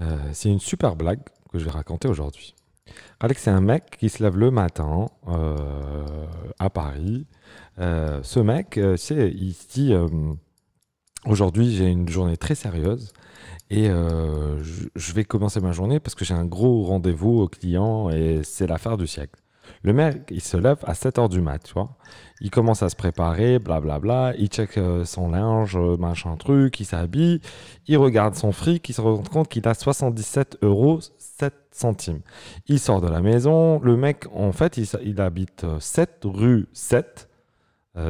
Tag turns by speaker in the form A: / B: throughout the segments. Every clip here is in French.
A: Euh, c'est une super blague que je vais raconter aujourd'hui. Alex, c'est un mec qui se lève le matin euh, à Paris. Euh, ce mec, c'est, il se dit aujourd'hui, j'ai une journée très sérieuse et je, je vais commencer ma journée parce que j'ai un gros rendez-vous au client et c'est l'affaire du siècle. Le mec, il se lève à 7 h du mat, tu vois. Il commence à se préparer, blablabla. Il check euh, son linge, euh, machin truc, il s'habille. Il regarde son fric, il se rend compte qu'il a 77 euros 7 centimes. Il sort de la maison. Le mec, en fait, il, habite 7 euh, rue 7,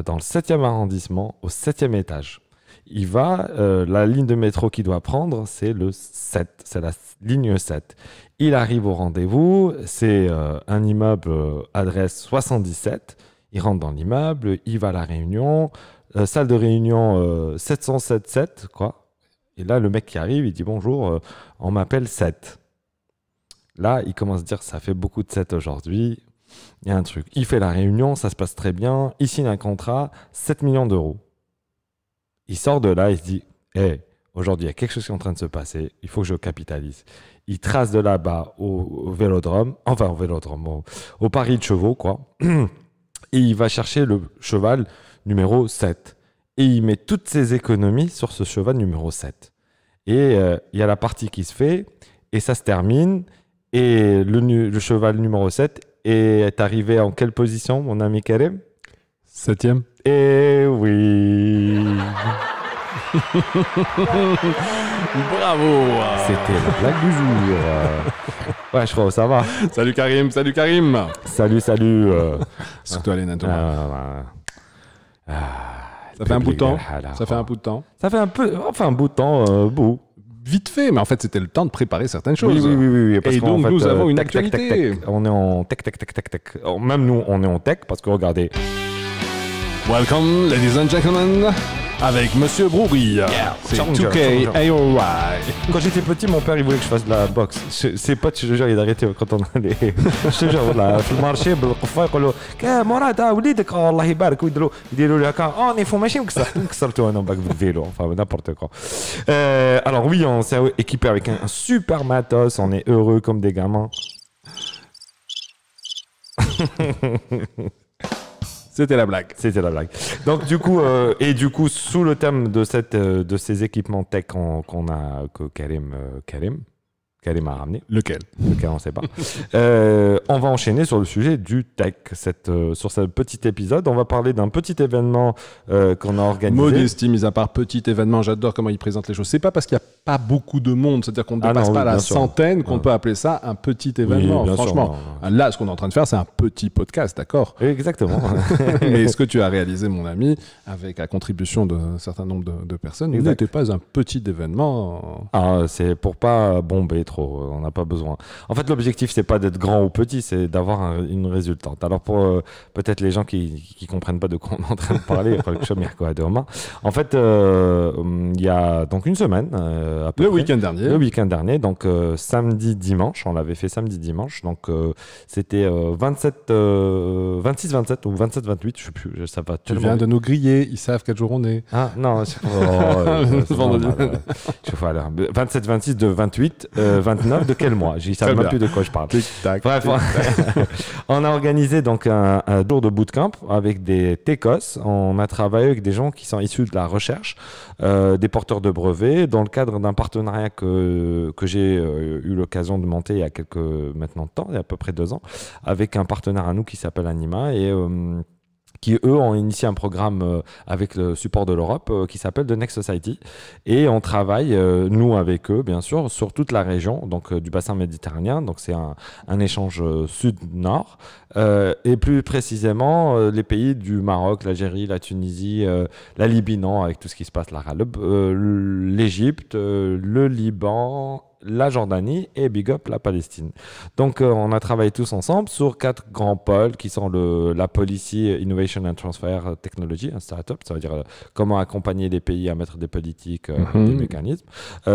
A: dans le 7e arrondissement, au 7e étage il va, euh, la ligne de métro qu'il doit prendre, c'est le 7, c'est la ligne 7. Il arrive au rendez-vous, c'est euh, un immeuble euh, adresse 77, il rentre dans l'immeuble, il va à la réunion, salle de réunion 7077, quoi. Et là, le mec qui arrive, il dit bonjour, on m'appelle 7. Là, il commence à dire ça fait beaucoup de 7 aujourd'hui, il y a un truc. Il fait la réunion, ça se passe très bien, il signe un contrat, 7 millions d'euros. Il sort de là, il se dit hey, aujourd'hui, il y a quelque chose qui est en train de se passer, il faut que je capitalise. Il trace de là-bas au, vélodrome, enfin au vélodrome, au, pari de chevaux, quoi. Et il va chercher le cheval numéro 7. Et il met toutes ses économies sur ce cheval numéro 7. Et euh, il y a la partie qui se fait, et ça se termine. Et le, le cheval numéro 7 est arrivé en quelle position, mon ami Kerem Septième Eh oui
B: Bravo C'était la blague du jour. Ouais, je crois, que ça va. Salut Karim, salut Karim
A: Salut, salut euh. Surtout Alain ah,
B: ah, Ça fait un bout de temps. Ça fait un bout de temps. Ça fait un peu, enfin un bout de temps, euh, beau vite fait, mais en fait, c'était le temps de préparer certaines choses. Oui, oui, oui. oui et donc, nous euh, avons une actualité.
A: on est en tech, tech, tech, tech, tech. Oh, même nous, on est en tech parce que regardez. Welcome, ladies and gentlemen, avec Monsieur Brouri. c'est Quand j'étais petit, mon père, il voulait que je fasse de la boxe. Ses potes, je te jure, il quand on allait. Je te jure, n'importe quoi. Euh, alors oui, on s'est équipé avec un super matos, on est heureux comme des gamins. C'était la blague. C'était la blague. Donc du coup, euh, et du coup, sous le thème de cette, euh, de ces équipements tech qu'on a, que Karim, euh, Karim qu'elle m'a ramené. Lequel Lequel, on ne sait pas. Euh, on va enchaîner sur le sujet du tech. Euh, sur ce petit épisode, on va parler d'un petit événement euh, qu'on a organisé. Modestie,
B: mis à part petit événement, j'adore comment ils présentent les choses. n'est pas parce qu'il n'y a pas beaucoup de monde, c'est-à-dire qu'on ne ah dépasse pas la centaine qu'on ah. peut appeler ça un petit événement. Franchement, là, ce qu'on est en train de faire, c'est un petit podcast, d'accord Exactement. Mais ce que tu as réalisé, mon ami, avec la contribution d'un certain nombre de, personnes, n'était pas un petit événement.
A: Ah, c'est pour pas bomber trop, euh, on n'a pas besoin. En fait, l'objectif, ce n'est pas d'être grand ou petit, c'est d'avoir une résultante. Alors, pour euh, peut-être les gens qui, ne comprennent pas de quoi on est en train de parler, en fait, euh, hum, il y a donc une semaine, à peu le week-end dernier. Le week-end dernier, donc samedi, dimanche, on l'avait fait samedi, dimanche, donc c'était 27, 26, 27 ou 27, 28, je ne sais plus, ça va Tu viens de
B: nous griller, ils savent quel jour on est. Ah non, c'est oh, vendredi.
A: 27, 26 de 28. 29 de quel mois ne savais plus de quoi je parle. Bref, on a organisé donc un, un jour de bootcamp avec des TECOS. On a travaillé avec des gens qui sont issus de la recherche, euh, des porteurs de brevets, dans le cadre d'un partenariat que, que j'ai euh, eu l'occasion de monter il y a quelques maintenant de temps, il y a à peu près deux ans, avec un partenaire à nous qui s'appelle Anima et euh, qui eux ont initié un programme euh, avec le support de l'Europe euh, qui s'appelle The Next Society et on travaille euh, nous avec eux bien sûr sur toute la région donc du bassin méditerranéen donc c'est un, un, échange sud-nord et plus précisément les pays du Maroc, l'Algérie, la Tunisie, la Libye non avec tout ce qui se passe là, l'Égypte, le Liban la Jordanie et Big Up la Palestine. Donc euh, on a travaillé tous ensemble sur quatre grands pôles qui sont le, la policy, innovation and transfer technology, un startup, ça veut dire euh, comment accompagner les pays à mettre des politiques, euh, mhm. des mécanismes.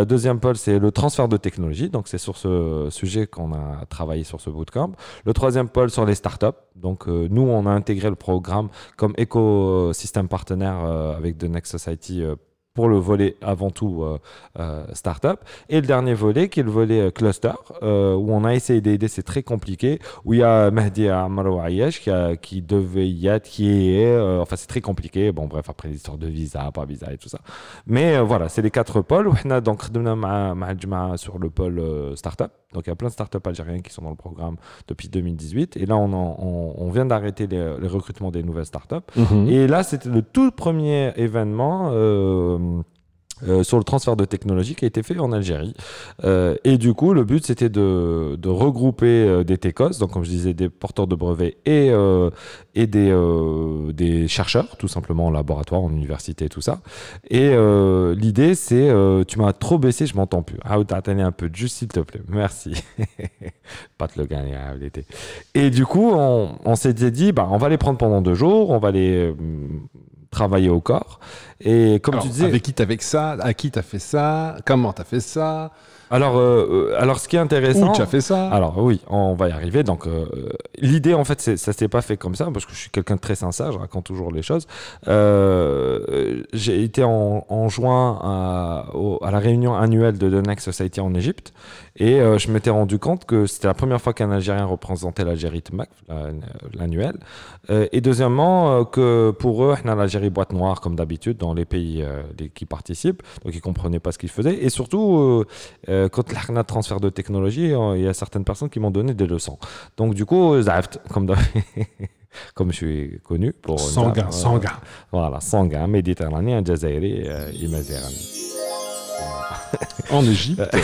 A: deuxième pôle, c'est le transfert de technologie, donc c'est sur ce sujet qu'on a travaillé sur ce bootcamp. Le troisième pôle sur les startups, donc nous on a intégré le programme comme écosystème partenaire avec The Next Society pour le volet avant tout euh, up euh, startup. Et le dernier volet, qui est le volet euh, cluster, euh, où on a essayé d'aider, c'est très compliqué, où il y a Mahdi Amaro Ayesh qui, qui devait y être, qui est, enfin c'est très compliqué, bon bref, après l'histoire de visa, pas visa et tout ça. Mais voilà, c'est les quatre pôles. On a donc sur le pôle startup. Donc il y a plein de startups algériennes qui sont dans le programme depuis 2018. Et là, on, on, vient d'arrêter les, recrutements des nouvelles startups. up mm-hmm. Et là, c'était le tout premier événement euh, euh, sur le transfert de technologie qui a été fait en Algérie. Euh, et du coup, le but, c'était de, regrouper des TECOS, donc comme je disais, des porteurs de brevets et, des, des chercheurs, tout simplement en laboratoire, en université, tout ça. Et l'idée, c'est tu m'as trop baissé, je m'entends plus. Ah, t'as un peu de juste, s'il te plaît. Merci. Pas de le gagner à hein, l'été. Et du coup, on, on s'était dit, bah, on va les prendre pendant deux jours, on va les travailler au corps. Et comme tu disais. Avec qui t'as fait ça À qui t'as fait ça Comment t'as fait ça alors, euh, euh, alors, ce qui est intéressant. tu as fait ça. Alors, oui, on va y arriver. Donc, euh, l'idée, en fait, ça s'est pas fait comme ça, parce que je suis quelqu'un de très sincère, je raconte toujours les choses. j'ai été en, juin à, la réunion annuelle de The Next Society en Égypte, et je m'étais rendu compte que c'était la première fois qu'un Algérien représentait l'Algérie Mac, l'annuel. et deuxièmement, que pour eux, on a l'Algérie boîte noire, comme d'habitude, dans les pays qui participent, donc ils comprenaient pas ce qu'ils faisaient. Et surtout, euh, quand y a transfert de technologie, euh, il y a certaines personnes qui m'ont donné des leçons. Donc du coup, zaft, comme je suis connu pour... Sanguin, euh, sanguin. Voilà, sanguin, méditerranéen, jazairi, imazirani en Égypte. Euh,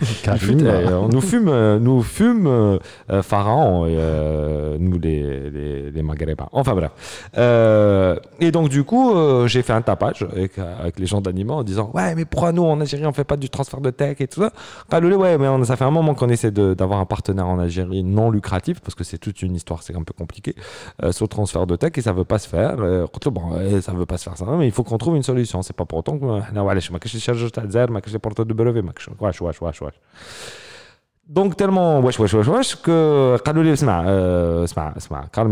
A: euh, euh, on nous fume, nous fume Pharaon nous les, les, Maghrébins. Enfin bref. et donc du coup, j'ai fait un tapage avec, les gens d'Anima en disant ouais mais pourquoi nous en Algérie on fait pas du transfert de tech et tout ça. ouais mais ça fait un moment qu'on essaie d'avoir un partenaire en Algérie non lucratif parce que c'est toute une histoire, c'est un peu compliqué sur le transfert de tech et ça veut pas se faire. bon, ça veut pas se faire ça, mais il faut qu'on trouve une solution. C'est pas pour autant que ما je الشارجور تاع vais donc, tellement wesh wesh wesh wesh que nous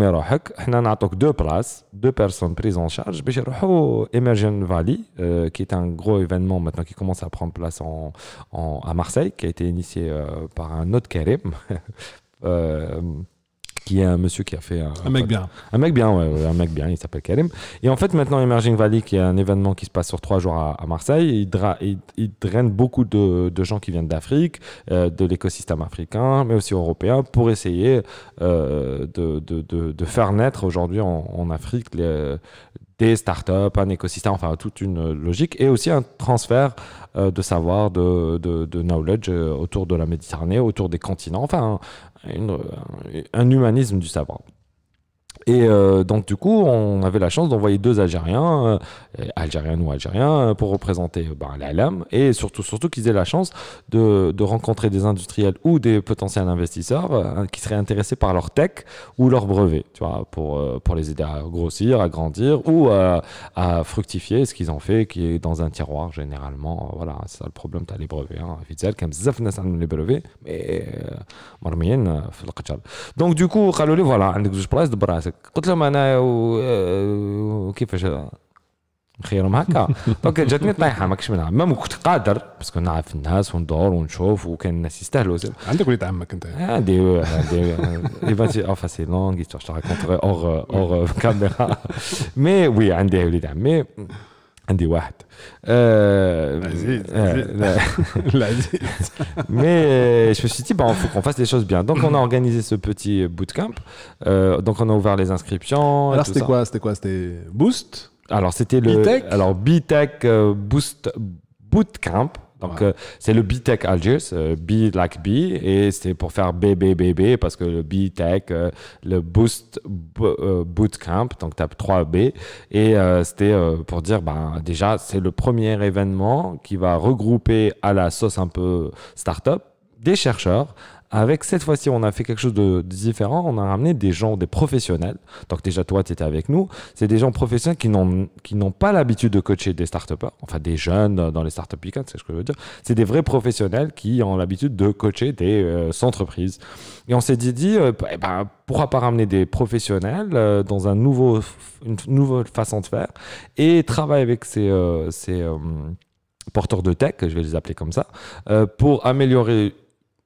A: euh, avons deux places, deux personnes prises en charge. Emergent Valley, euh, qui est un gros événement maintenant qui commence à prendre place à Marseille, qui a été initié euh, par un autre Karim. qui est un monsieur qui a fait un, mec bien. Un mec bien, ouais, un mec bien, il s'appelle Karim. Et en fait, maintenant, Emerging Valley, qui est un événement qui se passe sur trois jours à, Marseille, il, il, draine beaucoup de, gens qui viennent d'Afrique, euh, de l'écosystème africain, mais aussi européen, pour essayer euh, de, faire naître aujourd'hui en, en, Afrique les, des startups, un écosystème, enfin toute une logique, et aussi un transfert euh, de savoir, de, knowledge euh, autour de la Méditerranée, autour des continents, enfin un humanisme du savoir. Et euh, donc, du coup, on avait la chance d'envoyer deux Algériens, euh, Algériens ou Algériens, euh, pour représenter ben, la et surtout, surtout qu'ils aient la chance de, rencontrer des industriels ou des potentiels investisseurs qui seraient intéressés par leur tech ou leur brevet, tu vois, pour, pour les aider à grossir, à grandir ou à, fructifier ce qu'ils ont fait qui est dans un tiroir généralement. Voilà, c'est ça le problème, tu as les brevets. Hein. comme les brevets, mais. Donc, du coup, voilà, place de قلت لهم انا وكيفاش آه، نخيرهم هكا دونك جاتني طايحه ماكش منها ما كنت قادر بس نعرف الناس وندور ونشوف وكان الناس يستاهلوا عندك وليد عمك انت عندي عندي ايفاتي اوف اسي لونغ هيستوار جو اور اور كاميرا مي وي عندي وليد عمي عندي mais euh, je me suis dit bah, faut qu'on fasse les choses bien donc on a organisé ce petit euh, bootcamp euh, donc on a ouvert les inscriptions alors c'était quoi
B: c'était quoi c'était boost
A: alors c'était le alors BTech Boost Bootcamp donc, euh, c'est le B-Tech Algiers, euh, B like B, et c'est pour faire B parce que le B-Tech, euh, le Boost Bootcamp, donc tu as 3 B. Et c'était pour dire, ben, déjà, c'est le premier événement qui va regrouper à la sauce un peu start-up des chercheurs avec cette fois-ci, on a fait quelque chose de différent. On a ramené des gens, des professionnels. Donc déjà, toi, tu étais avec nous. C'est des gens professionnels qui n'ont pas l'habitude de coacher des startups, enfin des jeunes dans les startups weekends, c'est ce que je veux dire. C'est des vrais professionnels qui ont l'habitude de coacher des euh, entreprises. Et on s'est dit, dit euh, bah, eh ben, pas ramener des professionnels euh, dans un nouveau, une nouvelle façon de faire et travailler avec ces, ces porteurs de tech, je vais les appeler comme ça, pour améliorer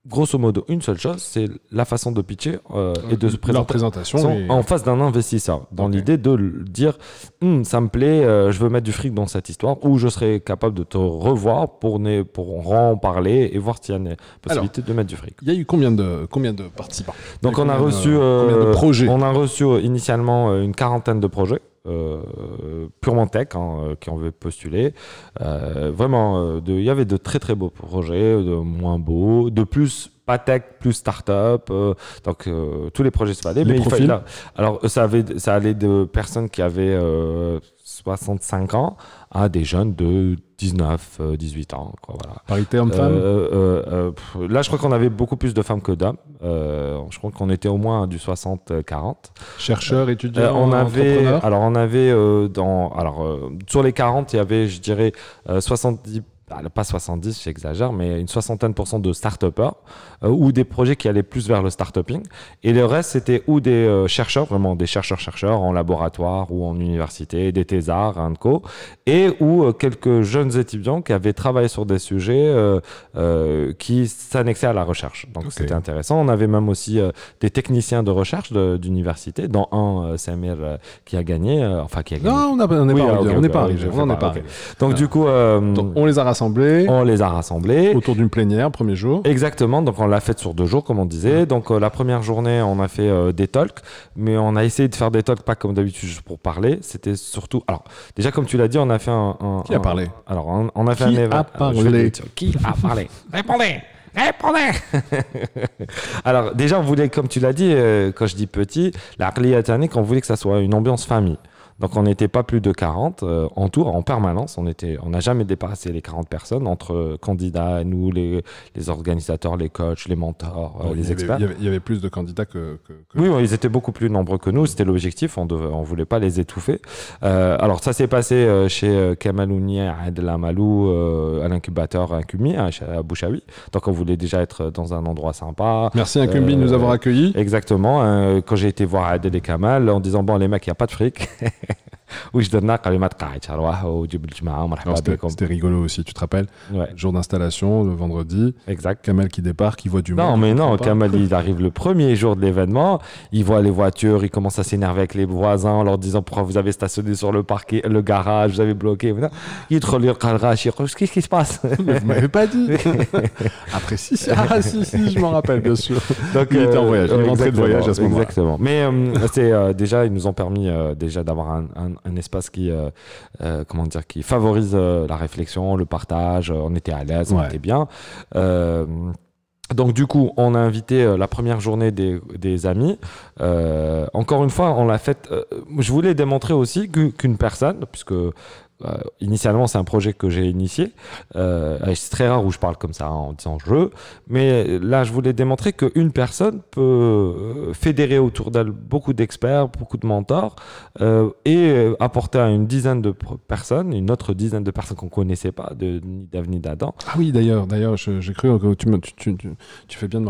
A: grosso modo une seule chose, c'est la façon de pitcher euh, et de se présenter en face d'un investisseur, dans l'idée de dire hum, ça me plaît, euh, je veux mettre du fric dans cette histoire, ou je serai capable de te revoir pour, ne, pour en parler et voir s'il y a une possibilité de mettre du fric. Il y a eu combien de, combien de participants Donc euh, on a, reçu, on a reçu initialement une quarantaine de projets. Euh, purement tech hein, euh, qui en veut postuler. Euh, vraiment, il y avait de très très beaux projets, de moins beaux, de plus pas tech plus startup up donc tous les projets se valaient mais il fallait, alors ça ça allait de personnes qui avaient 65 ans à des jeunes de 19, 18 euh, ans. Parité homme-femme euh, euh, Là, je crois qu'on avait beaucoup plus de femmes que d'hommes. je crois qu'on était au moins du 60-40.
B: Chercheurs, étudiants, on avait, Alors,
A: on avait dans, alors, sur les 40, il y avait, je dirais, 70 bah, pas 70, j'exagère, mais une soixantaine de start upers euh, ou des projets qui allaient plus vers le start upping Et le reste, c'était ou des euh, chercheurs, vraiment des chercheurs-chercheurs en laboratoire ou en université, des thésards, un co, et ou euh, quelques jeunes étudiants qui avaient travaillé sur des sujets qui s'annexaient à la recherche. Donc c'était intéressant. On avait même aussi des techniciens de recherche d'université, dont un Samir qui a gagné, enfin qui a gagné. Non, on n'est pas, On n'est pas Donc du coup, on les a rassemblés rassemblés. On les a rassemblés. Autour d'une plénière, premier jour. Exactement. Donc, on l'a fait sur deux jours, comme on disait. Donc, euh, la première journée, on a fait euh, des talks, mais on a essayé de faire des talks pas comme d'habitude juste pour parler. C'était surtout. Alors, déjà, comme tu l'as dit, on a fait un. qui a parlé Alors, on, a fait qui un événement. Qui a parlé Répondez Répondez Alors, déjà, on voulait, comme tu l'as dit, euh, quand je dis petit, la réalité, on voulait que ça soit une ambiance famille. Donc on n'était pas plus de 40 euh, en tour, en permanence. On n'a on jamais dépassé les 40 personnes entre euh, candidats, nous, les, organisateurs, les coachs, les mentors, euh, les experts.
B: Il y, avait, plus de candidats que... que,
A: Oui, ils étaient beaucoup plus nombreux que nous. C'était l'objectif. On ne voulait pas les étouffer. alors ça s'est passé chez Kamalouni Malou, à l'incubateur Incumi, à hein, Bouchaoui. Donc on voulait déjà être dans un endroit sympa. Merci Incumi de nous avoir accueillis. Exactement. Hein. quand j'ai été voir Adel et Kamal en disant, bon les mecs, il n'y a pas de fric. Oui, oh, C'était rigolo aussi, tu te
B: rappelles le Jour d'installation, le vendredi. Exact. Kamel qui départ, qui voit du monde. Non, mais non, Kamel, il
A: arrive le premier jour de l'événement. Il voit les voitures, il commence à s'énerver avec les voisins en leur disant pourquoi vous avez stationné sur le parquet, le garage, vous avez bloqué. Il te dit Qu'est-ce qui se passe mais Vous m'avez pas dit. Après, ah, si, si, je m'en rappelle, bien sûr. Donc, il était en euh, voyage, il est rentré de voyage à ce moment-là. Exactement. Mais euh, c'est euh, déjà, ils nous ont permis déjà d'avoir un un espace qui, euh, euh, comment dire, favorise euh, la réflexion, le partage. On était à l'aise, on était bien. Donc du coup, on a invité la première journée des, amis. encore une fois, on l'a faite. je voulais démontrer aussi qu'une personne, puisque euh, initialement, c'est un projet que j'ai initié. Euh, c'est très rare où je parle comme ça hein, en disant je, mais là, je voulais démontrer qu'une personne peut euh, fédérer autour d'elle beaucoup d'experts, beaucoup de mentors, et apporter à une dizaine de personnes, une autre dizaine de personnes qu'on connaissait pas, de, ni d'Ave ni d'Adam. Ah oui, d'ailleurs, d'ailleurs, j'ai cru que tu, tu, tu, fais bien de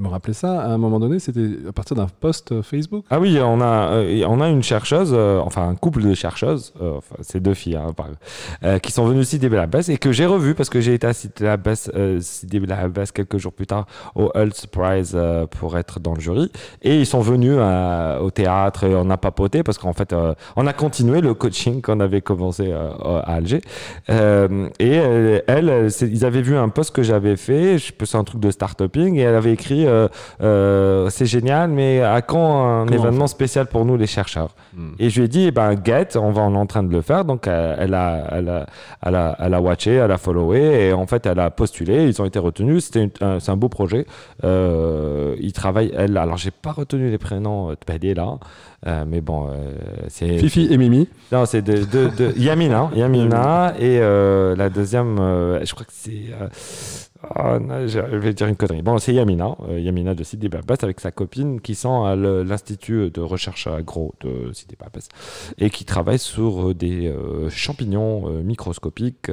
A: me, rappeler
B: ça. À un moment donné, c'était à partir d'un post Facebook.
A: Ah oui, on a, on a une chercheuse, enfin un couple de chercheuses, enfin, c'est deux filles Hein, par... euh, qui sont venus la Besse et que j'ai revu parce que j'ai été à de la euh, quelques jours plus tard au Hulk Surprise euh, pour être dans le jury. Et ils sont venus euh, au théâtre et on a papoté parce qu'en fait, euh, on a continué le coaching qu'on avait commencé à Alger. et elle, ils avaient vu un post que j'avais fait, je un truc de start-uping, et elle avait écrit C'est génial, mais à quand un événement spécial pour nous les chercheurs hmm. Et je lui ai dit, eh ben, get, on va en train de le faire. Donc, elle elle, a, elle, a, a, watché, elle a followé, et en fait, elle a postulé, ils ont été retenus. C'était c'est un beau projet. Euh, ils travaillent, elle, alors j'ai pas retenu les prénoms, Pédé euh, là. Euh, mais bon, euh, c'est. Fifi et Mimi Non, c'est de, Yamina, Yamina. et euh, la deuxième, je crois que c'est. Oh, je vais dire une connerie. Bon, c'est Yamina, Yamina de Sidi Babas avec sa copine qui sont à l'Institut de recherche agro de Sidi Babas et qui travaille sur des champignons microscopiques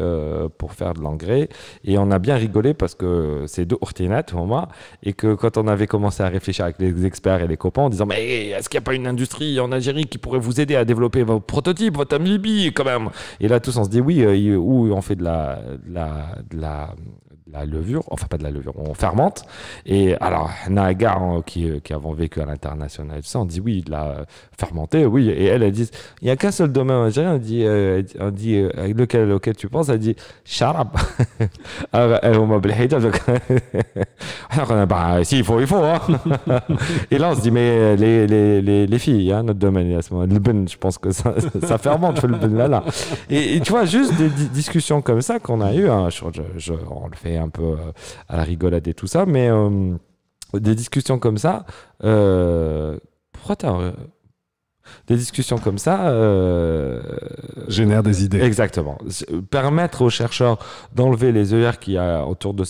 A: pour faire de l'engrais. Et on a bien rigolé parce que c'est deux au moi, et que quand on avait commencé à réfléchir avec les experts et les copains en disant Mais est-ce qu'il n'y a pas une industrie en Algérie qui pourrait vous aider à développer vos prototypes, votre Amibie quand même. Et là, tous on se dit oui, ou euh, où on fait de la, de la, de la, levure, enfin pas de la levure, on fermente. Et alors, Naga, qui, euh, qui avons vécu à l'international, ça, on dit oui, de la fermenter, oui. Et elle, elle dit, il n'y a qu'un seul domaine algérien, on euh, dit, on dit avec lequel, lequel tu penses, elle dit, charab. Ah, alors, bah, si, il faut, il faut. Hein. Et là, on se dit, mais les, les, les, les filles, notre à ce moment. Ben, je pense que ça, ça fermente le ben là là. Et, tu vois, juste des discussions comme ça qu'on a eu, hein, je, je, on le fait un peu euh, à la rigolade et tout ça, mais euh, des discussions comme ça. Euh, pourquoi t'as des discussions comme ça euh, génèrent des idées. Exactement. Euh, permettre aux chercheurs d'enlever les œillères qu'il a autour de,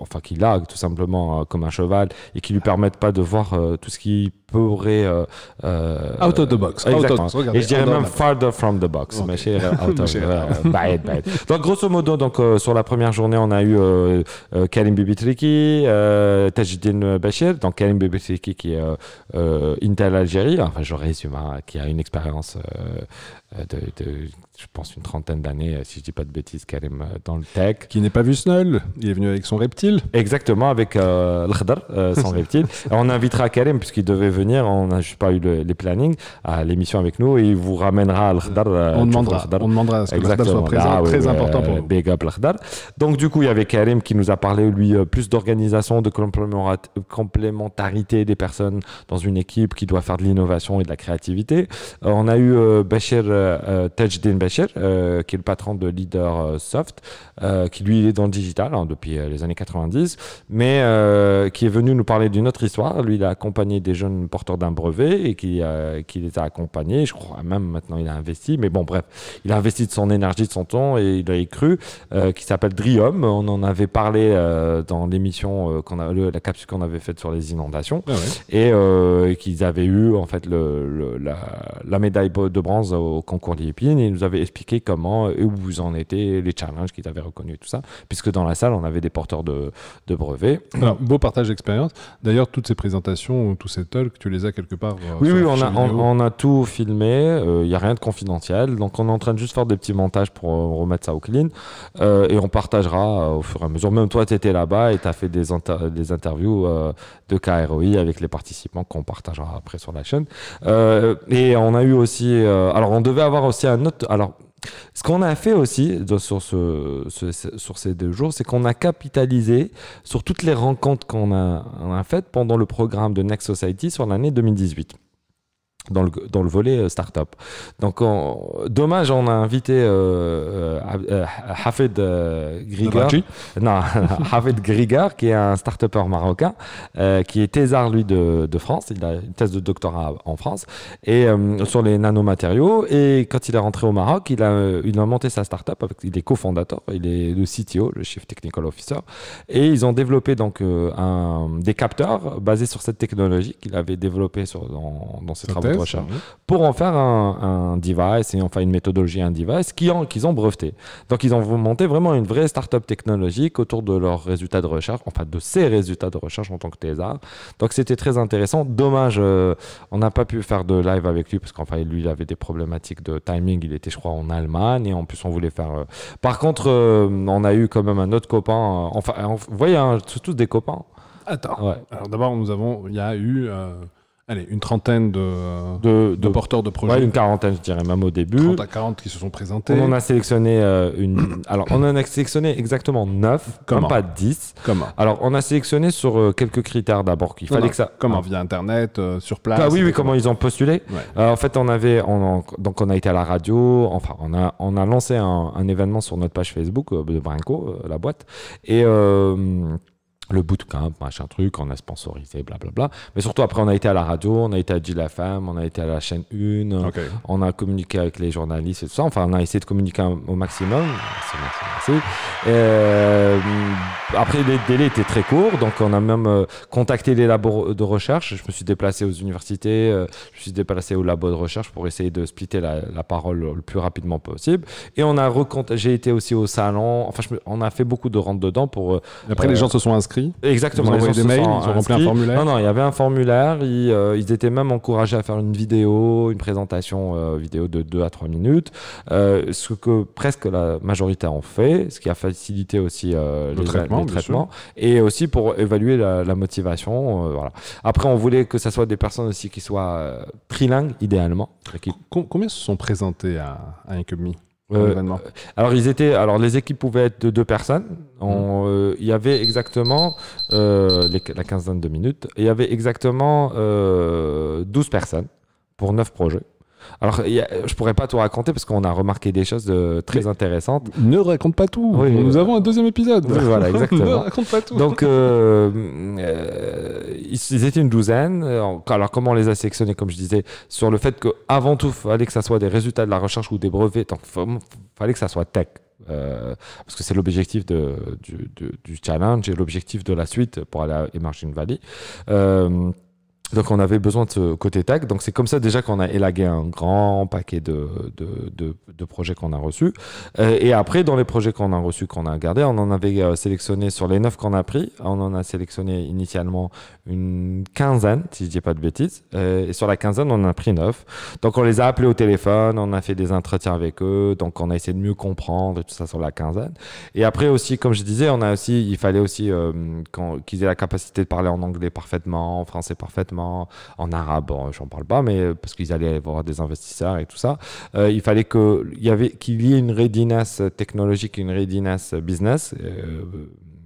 A: enfin qu'il a tout simplement euh, comme un cheval et qui lui permettent pas de voir tout ce qui pourrait. out of the box. et je dirais même farther from the box. Chez, out Donc grosso modo, donc sur la première journée, on a eu Karim Bibitriki, Tajidine Bachir, donc Karim Bibitriki qui est Intel Algérie. Enfin, je résume. Hein qui a une expérience euh, de, je pense, une trentaine d'années, euh, si je dis pas de bêtises, Karim, euh, dans le tech. Qui n'est pas vu Snull, il est venu avec son reptile. Exactement, avec euh, euh son reptile. on invitera Karim, puisqu'il devait venir, on n'a pas eu les plannings, à l'émission avec nous, et il vous ramènera à euh, on, demandera, on demandera à ce que Exactement. soit présent, ah très important pour nous. Donc du coup, il y avait Karim qui nous a parlé, lui, plus d'organisation, de complémentarité des personnes dans une équipe qui doit faire de l'innovation et de la créativité. on a eu Bachir Tajdin euh, qui est le patron de Leader euh, Soft, euh, qui lui est dans le digital hein, depuis les années 90, mais qui est venu nous parler d'une autre histoire. Lui, il a accompagné des jeunes porteurs d'un brevet et qui, qui, les a accompagnés. Je crois même maintenant il a investi, mais bon, bref, il a investi de son énergie, de son temps et il a écrit qui s'appelle Drium. On en avait parlé dans l'émission, qu'on la capsule qu'on avait faite sur les inondations ah et qu'ils avaient eu en fait le, la, médaille de bronze au concours d'épines. Ils nous avait avait expliqué comment et euh, où vous en étiez, les challenges qu'ils avaient reconnus, tout ça, puisque dans la salle, on avait des porteurs de, brevets. Alors, beau partage d'expérience. D'ailleurs, toutes
B: ces présentations, tous ces talks, tu les as quelque part. Euh, oui, on a, on,
A: a, tout filmé, il euh, n'y a rien de confidentiel, donc on est en train de juste faire des petits montages pour remettre ça au clean, et on partagera au fur et à mesure. Même toi, tu étais là-bas et tu as fait des, des interviews de KROI avec les participants qu'on partagera après sur la chaîne. et on a eu aussi, alors on devait avoir aussi un autre, alors ce qu'on a fait aussi euh, sur, sur ces deux jours, c'est qu'on a capitalisé sur toutes les rencontres qu'on a, a faites pendant le programme de Next Society sur l'année 2018 dans le, dans le volet euh, start-up. Donc, on, dommage, on a invité euh, euh, euh Grigar. Non, Hafid Grigar, qui est un start-upper marocain, qui est thésard, lui, de, de, France. Il a une thèse de doctorat en France et sur les nanomatériaux. Et quand il est rentré au Maroc, il a, il a monté sa start-up. Avec, il est cofondateur, il est le CTO, le Chief Technical Officer. Et ils ont développé donc un, des capteurs basés sur cette technologie qu'il avait développée sur, dans, dans ses travaux Mm-hmm. pour en faire un, device et enfin une méthodologie, un device qu'ils ont breveté. Donc ils ont monté vraiment une vraie start-up technologique autour de leurs résultats de recherche, enfin de ses résultats de recherche en tant que thésard. Donc c'était très intéressant. Dommage, euh, on n'a pas pu faire de live avec lui parce qu'enfin lui il avait des problématiques de timing. Il était, je crois, en Allemagne et en plus on voulait faire. Euh, par contre, euh, on a eu quand même un autre copain. enfin, vous voyez, c'est hein, tous des copains. Attends. Alors d'abord, nous
B: avons, il y a eu allez, une trentaine
A: de, porteurs de projets. une quarantaine, je dirais même au début. 30 à
B: 40 qui se sont présentés. On a
A: sélectionné euh, une. Alors, on en a sélectionné exactement 9, comment pas 10. Comment Alors, on a sélectionné sur euh, quelques critères d'abord qu'il fallait ça. Comment Via
B: Internet, euh, sur place ah, Oui, oui, comment, ils
A: ont postulé. en fait, on avait. On, donc, on a été à la radio. Enfin, on a, on a lancé un, événement sur notre page Facebook de Brinco, la boîte. Et le bootcamp, machin truc, on a sponsorisé, blablabla. Bla, bla. Mais surtout, après, on a été à la radio, on a été à la on a été à la chaîne Une, on a communiqué avec les journalistes et tout ça. Enfin, on a essayé de communiquer au maximum. Merci, merci, Euh, après, les délais étaient très courts, donc on a même euh, contacté les labos de recherche. Je me suis déplacé aux universités, euh, je me suis déplacé aux labos de recherche pour essayer de splitter la, parole le plus rapidement possible. Et on a j'ai été aussi au salon, enfin, on a fait beaucoup de rentes dedans pour. Euh, après, les gens se sont inscrits Exactement. Ils ont rempli un formulaire. Non, non, il y avait un formulaire. Euh, ils, étaient même encouragés à faire une vidéo, une présentation euh, vidéo de 2 à 3 minutes. Euh, ce que presque la majorité ont fait, ce qui a facilité aussi le les, traitement, Et aussi pour évaluer la, motivation. voilà. Après, on voulait que ce soit des personnes aussi qui soient trilingues, idéalement. Combien se sont présentés à, à euh, alors ils étaient, alors les équipes pouvaient être de deux personnes. Mhm. Euh, il y avait exactement euh, la quinzaine de minutes. Il y avait exactement 12 personnes pour 9 projets. Alors, je pourrais pas tout raconter parce qu'on a remarqué des choses de très intéressantes. Ne raconte pas tout. nous avons un
B: deuxième épisode. voilà, exactement. ne raconte pas tout. Donc,
A: euh, euh, ils, étaient une douzaine. Euh, alors, comment on les a sélectionnés, comme je disais, sur le fait qu'avant tout, fallait que ça soit des résultats de la recherche ou des brevets. Donc, fallait que ça soit tech. parce que c'est l'objectif du, challenge et l'objectif de la suite pour aller à Emerging Valley. Donc on avait besoin de ce côté tag. Donc c'est comme ça déjà qu'on a élagué un grand paquet de, projets qu'on a reçus. Euh, et après, dans les projets qu'on a reçus, qu'on a gardés, on en avait euh, sélectionné sur les neuf qu'on a pris. On en a sélectionné initialement une quinzaine, si je dis pas de bêtises. Euh, et sur la quinzaine, on en a pris neuf. Donc on les a appelés au téléphone, on a fait des entretiens avec eux, donc on a essayé de mieux comprendre tout ça sur la quinzaine. Et après aussi, comme je disais, on a aussi, il fallait aussi euh, qu'ils aient la capacité de parler en anglais parfaitement, en français parfaitement, en arabe, bon, j'en parle pas, mais euh, parce qu'ils allaient voir des investisseurs et tout ça. Euh, il fallait qu'il y, avait, y ait une readiness technologique, une readiness business. Euh,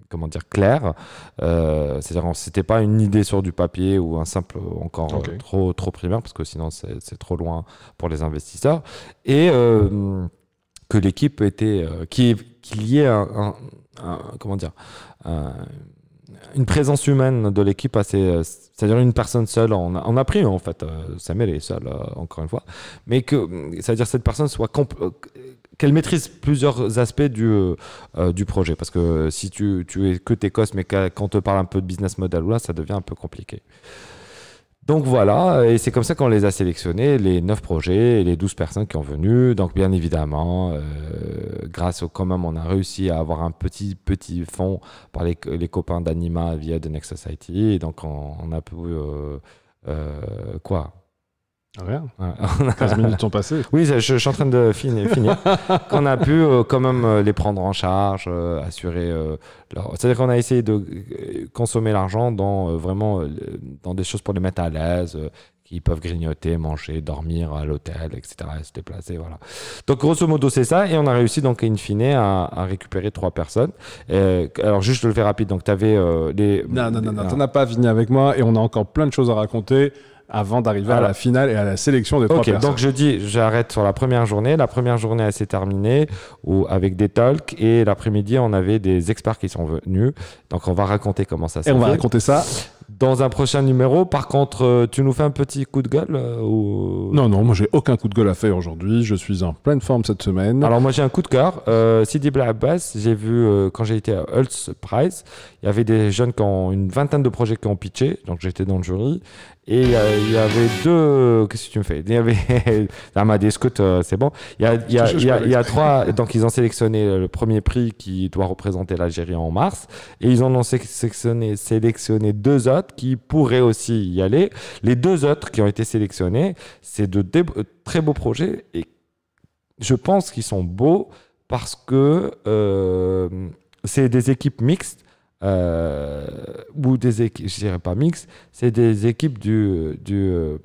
A: comment dire clair. Euh, c'est-à-dire c'était pas une idée sur du papier ou un simple encore euh, trop trop primaire parce que sinon c'est trop loin pour les investisseurs et euh, que l'équipe était qu'il y ait un, comment dire une présence humaine de l'équipe assez c'est-à-dire une personne seule on a, pris en fait Samuel est seul encore une fois mais que c'est-à-dire cette personne soit qu'elle maîtrise plusieurs aspects du, euh, euh, du projet. Parce que si tu, tu es que tes mais quand on te parle un peu de business model, là, ça devient un peu compliqué. Donc voilà, et c'est comme ça qu'on les a sélectionnés, les 9 projets et les 12 personnes qui ont venu. Donc bien évidemment, euh, grâce au même on a réussi à avoir un petit petit fonds par les, copains d'Anima via The Next Society. donc on, a pu... quoi Rien. Ah hein. 15 minutes sont passées. Oui, je, suis en train de finir. qu'on a pu euh, quand même euh, les prendre en charge, euh, assurer. C'est-à-dire qu'on a essayé de consommer l'argent dans vraiment dans des choses pour les mettre à l'aise, qu'ils peuvent grignoter, manger, dormir à l'hôtel, etc., et se déplacer. Voilà. Donc, grosso modo, c'est ça. Et on a réussi, donc, in fine, à, à récupérer trois personnes. alors, juste, je le fais rapide. Donc, tu avais les. Non, non, non, non t'en as pas fini avec moi. Et on a encore
B: plein de choses à raconter avant d'arriver à la finale et à la sélection des okay, trois Donc je
A: dis, j'arrête sur la première journée. La première journée, elle s'est terminée ou avec des talks et l'après-midi, on avait des experts qui sont venus. Donc on va raconter comment ça s'est fait. Et on va raconter ça dans un prochain numéro. Par contre, euh, tu nous fais un petit coup de gueule euh, ou... Non, non, moi j'ai aucun coup de gueule à faire
B: aujourd'hui. Je suis en pleine forme cette semaine. Alors
A: moi j'ai un coup de cœur. Euh, Sidi j'ai vu euh, quand j'ai été à Hulse Prize, il y avait des jeunes qui ont une vingtaine de projets qui ont pitché, donc j'étais dans le jury. Et il y avait deux. Qu'est-ce que tu me fais Il y avait. ah, ma euh, c'est bon. Il y a, trois. Donc, ils ont sélectionné le premier prix qui doit représenter l'Algérie en mars. Et ils en ont sélectionné, sélectionné deux autres qui pourraient aussi y aller. Les deux autres qui ont été sélectionnés, c'est de très beaux projets. Et je pense qu'ils sont beaux parce que euh, c'est des équipes mixtes euh, ou des équipes, je dirais pas mixtes, c'est des équipes du, du, euh,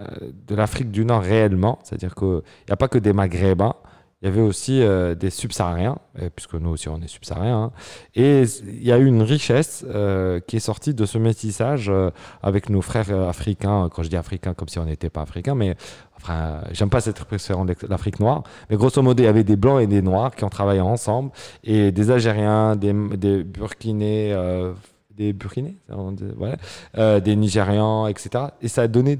A: euh, de l'Afrique du Nord réellement. C'est-à-dire qu'il n'y a pas que des Maghrébins, il y avait aussi euh, des subsahariens, puisque nous aussi on est subsahariens, hein. et il y a eu une richesse euh, qui est sortie de ce métissage euh, avec nos frères africains, quand je dis africains comme si on n'était pas africains, mais enfin, j'aime pas cette expression l'Afrique noire, mais grosso modo, il y avait des blancs et des noirs qui ont travaillé ensemble, et des Algériens, des, des des Burkinais, des Nigérians, etc. Et ça a donné,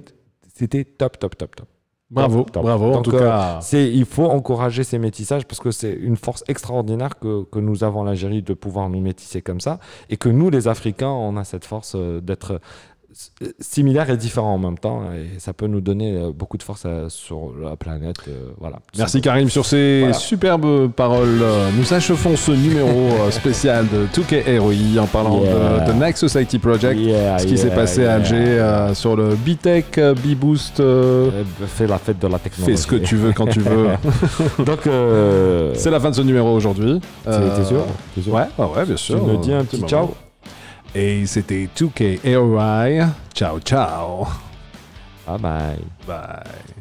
A: c'était top, top, top, top. Bravo, bravo. en tout euh, cas, il faut encourager ces métissages parce que c'est une force extraordinaire que, nous avons l'Algérie de pouvoir nous métisser comme ça et que nous les Africains on a cette force euh, d'être similaire et différent en même temps et ça peut nous donner euh, beaucoup de force euh, sur la planète euh, voilà merci
B: Karim sur ces superbes paroles nous achevons ce numéro spécial de 2K ROI en parlant de The Next Society Project ce qui s'est passé à Alger sur le B-Tech, B-Boost fais la fête de la technologie fais ce que tu veux quand tu veux donc c'est la fin de ce numéro aujourd'hui t'es sûr, ouais, ouais bien sûr tu me dis un petit ciao et c'était 2K Ciao, ciao. Bye bye. Bye.